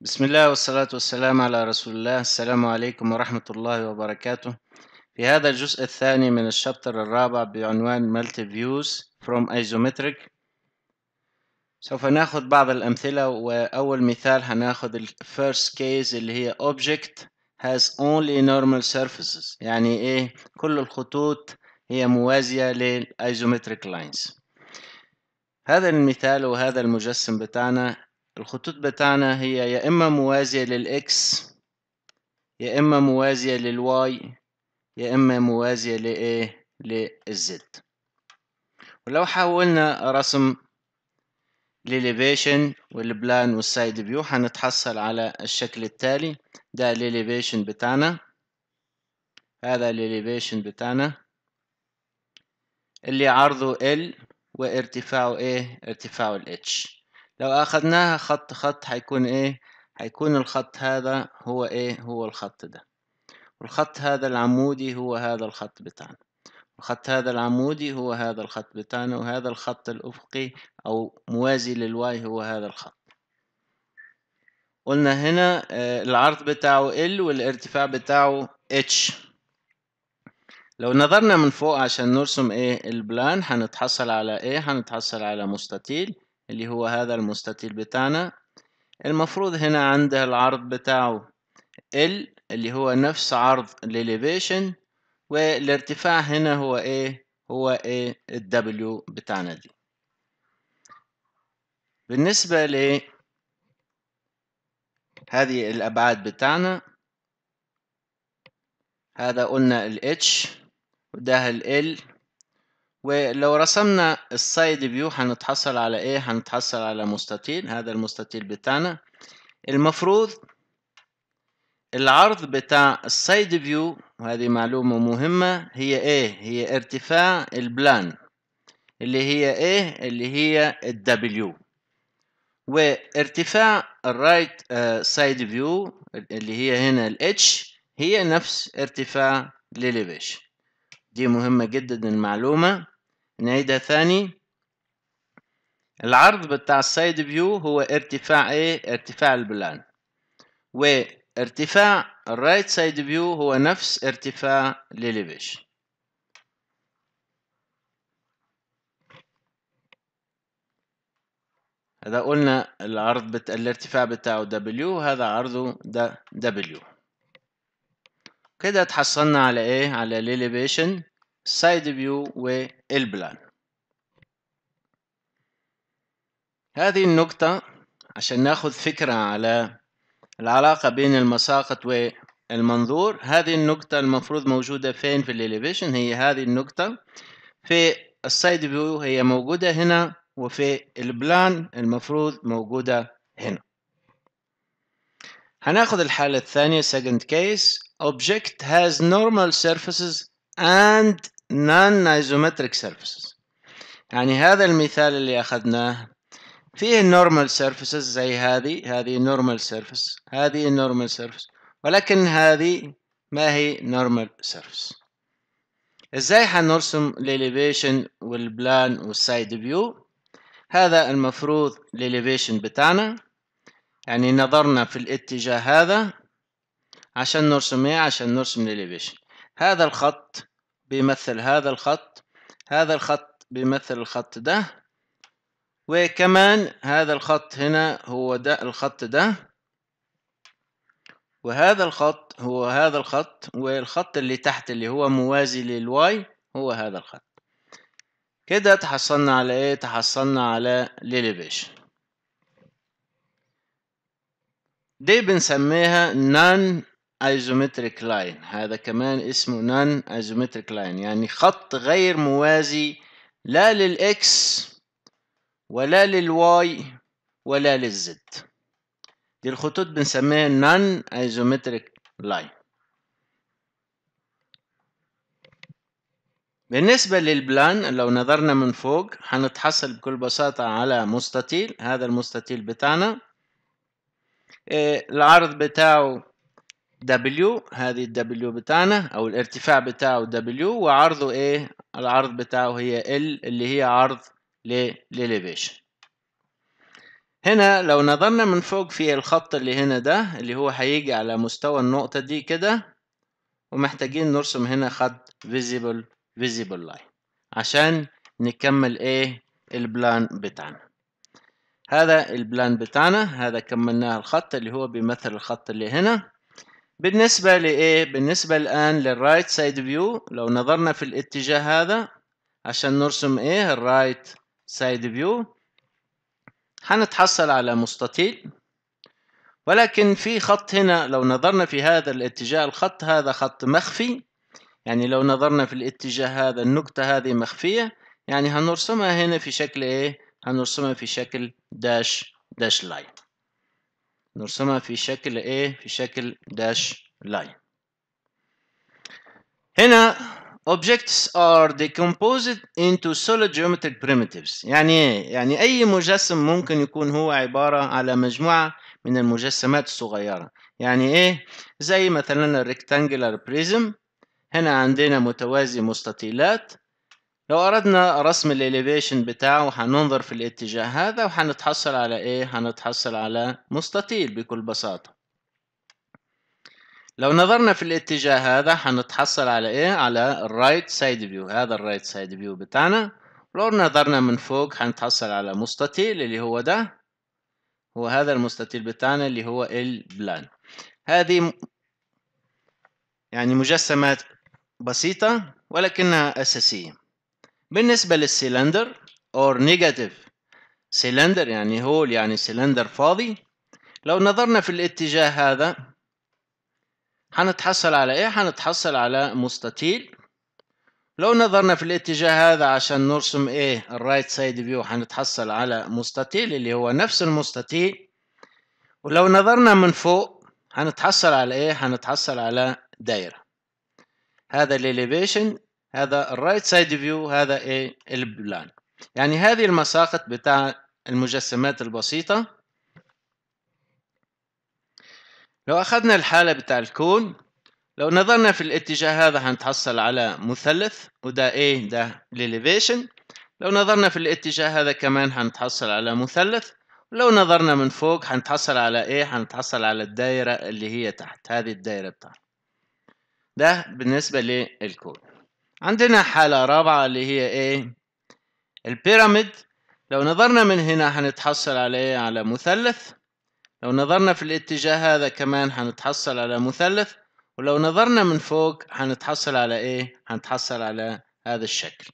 بسم الله والصلاة والسلام على رسول الله السلام عليكم ورحمة الله وبركاته في هذا الجزء الثاني من الشابتر الرابع بعنوان Multi Views from Isometric سوف نأخذ بعض الأمثلة وأول مثال هنأخذ الـ First Case اللي هي Object has only normal surfaces يعني إيه كل الخطوط هي موازية للـ Isometric Lines هذا المثال وهذا المجسم بتاعنا الخطوط بتاعنا هي يا إما موازية للإكس يا إما موازية للواي يا إما موازية لإيه للزد ولو حولنا رسم لليفيشن والبلان والسايد فيو هنتحصل على الشكل التالي ده الاليفيشن بتاعنا هذا الاليفيشن بتاعنا اللي عرضه ال وارتفاعه ايه ارتفاعه ال h لو أخذناها خط خط هيكون إيه هيكون الخط هذا هو إيه هو الخط ده والخط هذا العمودي هو هذا الخط بتاعنا الخط هذا العمودي هو هذا الخط بتاعنا وهذا الخط الأفقي أو موازي للواي هو هذا الخط قلنا هنا آه، العرض بتاعه ال والارتفاع بتاعه اتش لو نظرنا من فوق عشان نرسم ايه البلان هنتحصل على ايه هنتحصل على مستطيل اللي هو هذا المستطيل بتاعنا المفروض هنا عنده العرض بتاعه ال اللي هو نفس عرض الاليفيشن والارتفاع هنا هو ايه هو ايه الدبليو بتاعنا دي بالنسبة ل هذه الأبعاد بتاعنا هذا قلنا ال H وده ال L ولو رسمنا السايد فيو هنتحصل على ايه هنتحصل على مستطيل هذا المستطيل بتاعنا المفروض العرض بتاع السايد فيو وهذه معلومة مهمة هي ايه هي ارتفاع البلان اللي هي ايه اللي هي الدبليو وارتفاع الرايت سايد آه، فيو اللي هي هنا الاتش هي نفس ارتفاع لليفيشن دي مهمة جدا المعلومة نعيدها ثاني العرض بتاع السايد فيو هو ارتفاع ايه ارتفاع البلان وارتفاع الرايت سايد فيو هو نفس ارتفاع لليفيشن هذا قلنا العرض بتاع الارتفاع بتاعه W هذا عرضه ده W كده اتحصلنا على ايه على الاليفيشن سايد فيو والبلان هذه النقطة عشان ناخذ فكرة على العلاقة بين المساقط والمنظور هذه النقطة المفروض موجودة فين في الإليفيشن هي هذه النقطة في السايد فيو هي موجودة هنا وفي البلان المفروض موجودة هنا هناخذ الحالة الثانية second case object has normal surfaces and نان ايزومتريك سيرفيسز يعني هذا المثال اللي اخذناه فيه نورمال سيرفيسز زي هذه هذه نورمال سيرفيس هذه نورمال سيرفيس ولكن هذه ما هي نورمال سيرفيس ازاي حنرسم الاليفيشن والبلان والسايد فيو هذا المفروض الاليفيشن بتاعنا يعني نظرنا في الاتجاه هذا عشان نرسم ايه عشان نرسم الاليفيشن هذا الخط بيمثل هذا الخط هذا الخط بيمثل الخط ده وكمان هذا الخط هنا هو ده الخط ده وهذا الخط هو هذا الخط والخط اللي تحت اللي هو موازي للواي هو هذا الخط كده تحصلنا على ايه تحصلنا على ليليبيشن دي بنسميها نان ايزومتريك لاين هذا كمان اسمه نان ايزومتريك لاين يعني خط غير موازي لا للاكس ولا للواي ولا للزد دي الخطوط بنسميها نان ايزومتريك لاين بالنسبة للبلان لو نظرنا من فوق هنتحصل بكل بساطة على مستطيل هذا المستطيل بتاعنا إيه، العرض بتاعه دبليو هذه الدبليو بتاعنا او الارتفاع بتاعه دبليو وعرضه ايه العرض بتاعه هي ال اللي هي عرض لليليفيشن هنا لو نظرنا من فوق في الخط اللي هنا ده اللي هو هيجي على مستوى النقطة دي كده ومحتاجين نرسم هنا خط visible visible line عشان نكمل ايه البلان بتاعنا هذا البلان بتاعنا هذا كملناه الخط اللي هو بيمثل الخط اللي هنا بالنسبة لإيه؟ بالنسبة الآن للرايت سايد فيو لو نظرنا في الاتجاه هذا عشان نرسم إيه الرايت سايد فيو هنتحصل على مستطيل ولكن في خط هنا لو نظرنا في هذا الاتجاه الخط هذا خط مخفي يعني لو نظرنا في الاتجاه هذا النقطة هذه مخفية يعني هنرسمها هنا في شكل إيه؟ هنرسمها في شكل داش داش لاين نرسمها في شكل ايه في شكل داش لاين هنا objects are decomposed into solid geometric primitives يعني ايه يعني اي مجسم ممكن يكون هو عبارة على مجموعة من المجسمات الصغيرة يعني ايه زي مثلا الريكتانجلر بريزم هنا عندنا متوازي مستطيلات لو أردنا رسم الإليفيشن بتاعه هننظر في الاتجاه هذا وهنتحصل على إيه؟ هنتحصل على مستطيل بكل بساطة لو نظرنا في الاتجاه هذا هنتحصل على إيه؟ على الرايت سايد فيو هذا الرايت سايد فيو بتاعنا لو نظرنا من فوق هنتحصل على مستطيل اللي هو ده هو هذا المستطيل بتاعنا اللي هو البلان هذه يعني مجسمات بسيطة ولكنها أساسية بالنسبة للسيلندر اور نيجاتيف سيلندر يعني هول يعني سيلندر فاضي لو نظرنا في الاتجاه هذا هنتحصل على ايه هنتحصل على مستطيل لو نظرنا في الاتجاه هذا عشان نرسم ايه الرايت سايد فيو هنتحصل على مستطيل اللي هو نفس المستطيل ولو نظرنا من فوق هنتحصل على ايه هنتحصل على دايره هذا الاليفيشن هذا الرايت سايد فيو هذا ايه البلان يعني هذه المساقط بتاع المجسمات البسيطة لو أخذنا الحالة بتاع الكون لو نظرنا في الاتجاه هذا هنتحصل على مثلث وده ايه ده الاليفيشن لو نظرنا في الاتجاه هذا كمان هنتحصل على مثلث ولو نظرنا من فوق هنتحصل على ايه هنتحصل على الدايرة اللي هي تحت هذه الدايرة بتاعنا ده بالنسبة للكون عندنا حالة رابعة اللي هي ايه البيراميد لو نظرنا من هنا هنتحصل على ايه على مثلث لو نظرنا في الاتجاه هذا كمان هنتحصل على مثلث ولو نظرنا من فوق هنتحصل على ايه هنتحصل على هذا الشكل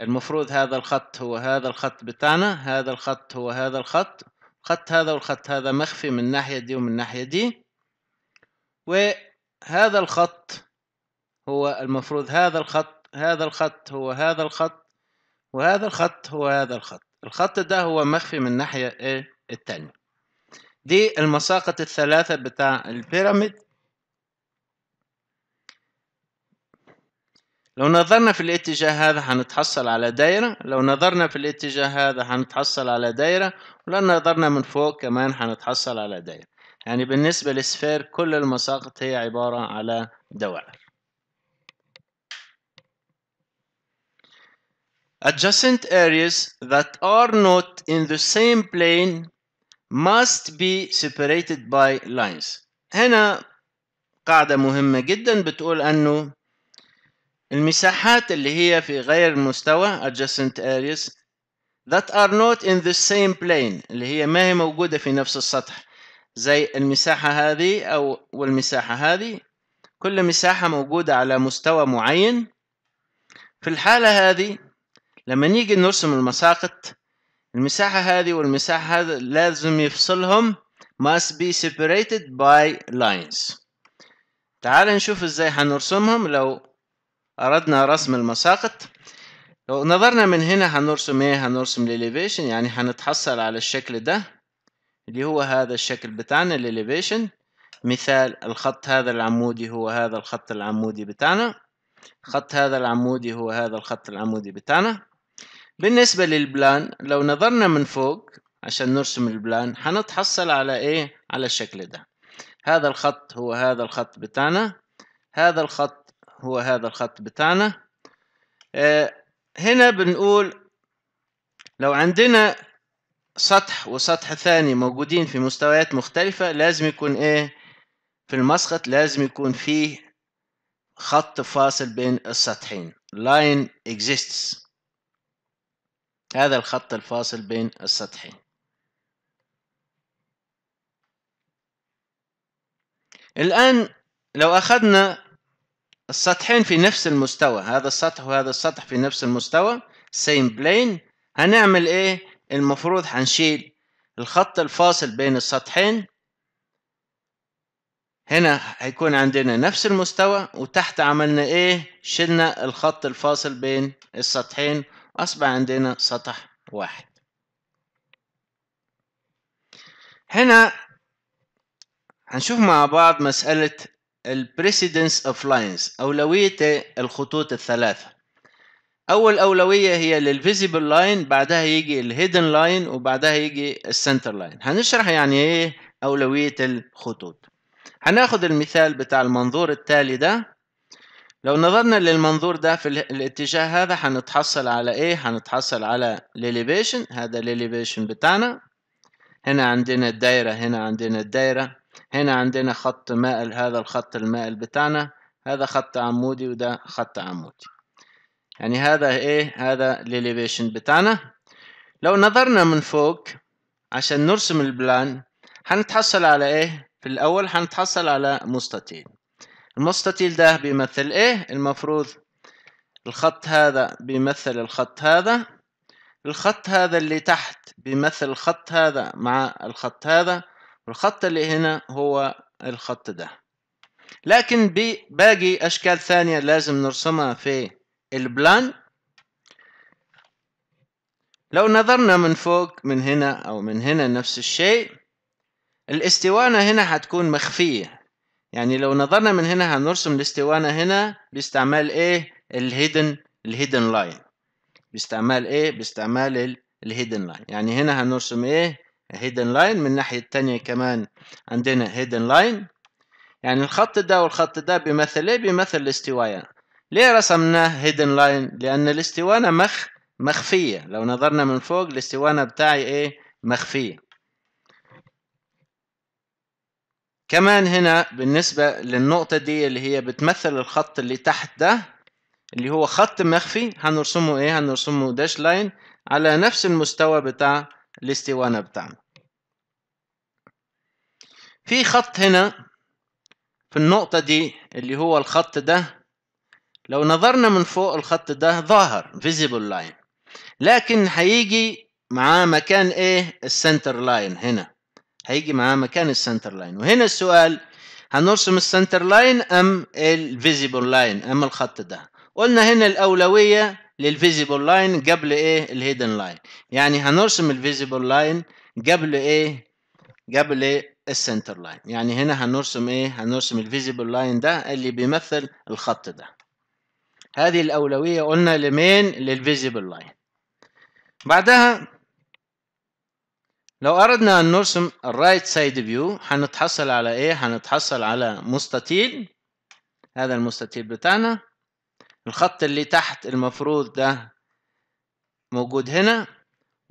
المفروض هذا الخط هو هذا الخط بتاعنا هذا الخط هو هذا الخط خط هذا والخط هذا مخفي من الناحية دي ومن الناحية دي وهذا الخط هو المفروض هذا الخط هذا الخط هو هذا الخط وهذا الخط هو هذا الخط الخط ده هو مخفي من ناحية ايه التانية دي المساقط الثلاثة بتاع البيراميد لو نظرنا في الاتجاه هذا هنتحصل على دايرة لو نظرنا في الاتجاه هذا هنتحصل على دايرة ولو نظرنا من فوق كمان هنتحصل على دايرة يعني بالنسبة للسفير كل المساقط هي عبارة على دوائر adjacent areas that are not in the same plane must be separated by lines هنا قاعدة مهمة جدا بتقول أنه المساحات اللي هي في غير مستوى adjacent areas that are not in the same plane اللي هي ما هي موجودة في نفس السطح زي المساحة هذه أو والمساحة هذه كل مساحة موجودة على مستوى معين في الحالة هذه لما نيجي نرسم المساقط المساحة هذه والمساحة هذه لازم يفصلهم must be separated by lines تعال نشوف ازاي هنرسمهم لو اردنا رسم المساقط لو نظرنا من هنا هنرسم ايه هنرسم الاليفيشن يعني هنتحصل على الشكل ده اللي هو هذا الشكل بتاعنا الاليفيشن مثال الخط هذا العمودي هو هذا الخط العمودي بتاعنا خط هذا العمودي هو هذا الخط العمودي بتاعنا بالنسبة للبلان لو نظرنا من فوق عشان نرسم البلان حنتحصل على ايه على الشكل ده هذا الخط هو هذا الخط بتاعنا هذا الخط هو هذا الخط بتاعنا آه، هنا بنقول لو عندنا سطح وسطح ثاني موجودين في مستويات مختلفة لازم يكون ايه في المسقط لازم يكون فيه خط فاصل بين السطحين line exists هذا الخط الفاصل بين السطحين الآن لو أخذنا السطحين في نفس المستوى هذا السطح وهذا السطح في نفس المستوى same plane هنعمل إيه المفروض هنشيل الخط الفاصل بين السطحين هنا هيكون عندنا نفس المستوى وتحت عملنا ايه شلنا الخط الفاصل بين السطحين أصبح عندنا سطح واحد هنا هنشوف مع بعض مسألة الـ Precedence of Lines أولوية الخطوط الثلاثة أول أولوية هي للـ Visible Line بعدها يجي الـ Hidden Line وبعدها يجي الـ Center Line هنشرح يعني إيه أولوية الخطوط هناخد المثال بتاع المنظور التالي ده لو نظرنا للمنظور ده في الاتجاه هذا هنتحصل على ايه هنتحصل على ليليبيشن هذا ليليبيشن بتاعنا هنا عندنا الدايرة هنا عندنا الدايرة هنا عندنا خط مائل هذا الخط المائل بتاعنا هذا خط عمودي وده خط عمودي يعني هذا ايه هذا ليليبيشن بتاعنا لو نظرنا من فوق عشان نرسم البلان هنتحصل على ايه في الاول هنتحصل على مستطيل المستطيل ده بيمثل ايه المفروض الخط هذا بيمثل الخط هذا الخط هذا اللي تحت بيمثل الخط هذا مع الخط هذا والخط اللي هنا هو الخط ده لكن باقي أشكال ثانية لازم نرسمها في البلان لو نظرنا من فوق من هنا أو من هنا نفس الشيء الاستوانة هنا هتكون مخفية يعني لو نظرنا من هنا هنرسم الاستوانة هنا باستعمال ايه الهيدن الهيدن لاين باستعمال ايه باستعمال الهيدن لاين يعني هنا هنرسم ايه هيدن لاين من الناحية التانية كمان عندنا هيدن لاين يعني الخط ده والخط ده بيمثل ايه بيمثل الاستواية ليه رسمناه هيدن لاين لأن الاستوانة مخ مخفية لو نظرنا من فوق الاستوانة بتاعي ايه مخفية كمان هنا بالنسبة للنقطة دي اللي هي بتمثل الخط اللي تحت ده اللي هو خط مخفي هنرسمه ايه هنرسمه داش لاين على نفس المستوى بتاع الاستوانة بتاعنا في خط هنا في النقطة دي اللي هو الخط ده لو نظرنا من فوق الخط ده ظاهر visible line لكن هيجي معاه مكان ايه السنتر لاين هنا هيجي معاه مكان السنتر لاين وهنا السؤال هنرسم السنتر لاين ام الفيزيبل لاين ام الخط ده قلنا هنا الاولويه للفيزيبل لاين قبل ايه الهيدن لاين يعني هنرسم الفيزيبل لاين قبل ايه قبل إيه السنتر لاين يعني هنا هنرسم ايه هنرسم الفيزيبل لاين ده اللي بيمثل الخط ده هذه الاولويه قلنا لمين للفيزيبل لاين بعدها لو أردنا أن نرسم الرايت سايد فيو هنتحصل على إيه؟ هنتحصل على مستطيل هذا المستطيل بتاعنا الخط اللي تحت المفروض ده موجود هنا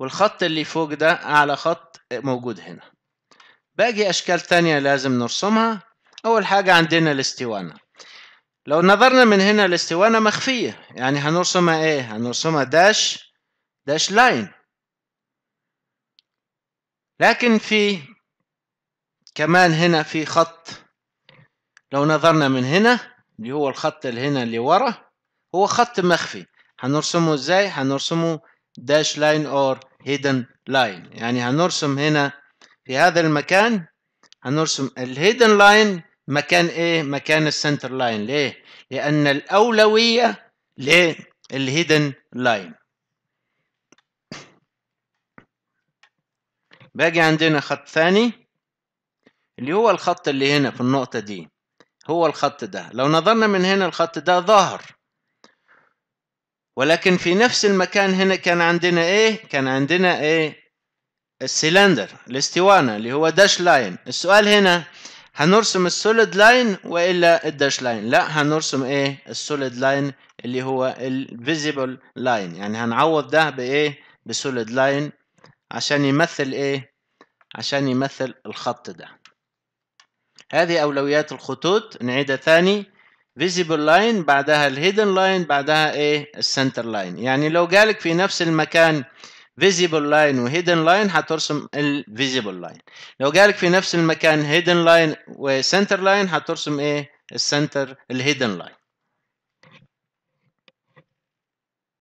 والخط اللي فوق ده أعلى خط موجود هنا باقي أشكال تانية لازم نرسمها أول حاجة عندنا الاستوانة لو نظرنا من هنا الاستوانة مخفية يعني هنرسمها إيه؟ هنرسمها داش داش لاين لكن في كمان هنا في خط لو نظرنا من هنا اللي هو الخط اللي هنا اللي ورا هو خط مخفي هنرسمه ازاي هنرسمه داش لاين اور هيدن لاين يعني هنرسم هنا في هذا المكان هنرسم الهيدن لاين مكان ايه مكان السنتر لاين ليه لان الاولويه للهيدن لاين باجي عندنا خط ثاني اللي هو الخط اللي هنا في النقطة دي هو الخط ده لو نظرنا من هنا الخط ده ظاهر ولكن في نفس المكان هنا كان عندنا ايه كان عندنا ايه السلندر الاستوانة اللي هو داش لاين السؤال هنا هنرسم السوليد لاين والا الداش لاين لا هنرسم ايه السوليد لاين اللي هو الفيزيبل لاين يعني هنعوض ده بايه بسوليد لاين عشان يمثل ايه عشان يمثل الخط ده هذه اولويات الخطوط نعيدها ثاني visible line بعدها الهيدن لاين بعدها ايه السنتر لاين يعني لو جالك في نفس المكان visible line وهيدن line هترسم ال visible line لو جالك في نفس المكان hidden line و center line هترسم ايه السنتر ال hidden line